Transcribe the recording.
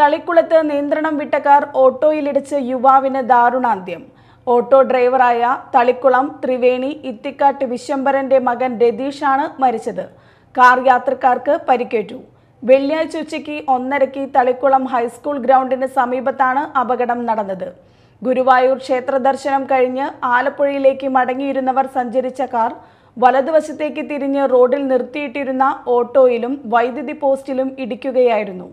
തളിക്കുളത്ത് നിയന്ത്രണം വിട്ട കാർ ഓട്ടോയിലിടിച്ച് യുവാവിന് ദാരുണാന്ത്യം ഓട്ടോ ഡ്രൈവറായ തളിക്കുളം ത്രിവേണി ഇത്തിക്കാട്ട് വിശ്വംബരന്റെ മകൻ രതീഷാണ് മരിച്ചത് കാർ യാത്രക്കാർക്ക് പരിക്കേറ്റു വെള്ളിയാഴ്ച ഉച്ചയ്ക്ക് ഒന്നരയ്ക്ക് തളിക്കുളം ഹൈസ്കൂൾ ഗ്രൗണ്ടിന് സമീപത്താണ് അപകടം നടന്നത് ഗുരുവായൂർ ക്ഷേത്ര ദർശനം കഴിഞ്ഞ് ആലപ്പുഴയിലേക്ക് മടങ്ങിയിരുന്നവർ സഞ്ചരിച്ച കാർ വലതുവശത്തേക്ക് തിരിഞ്ഞ് റോഡിൽ നിർത്തിയിട്ടിരുന്ന ഓട്ടോയിലും വൈദ്യുതി പോസ്റ്റിലും ഇടിക്കുകയായിരുന്നു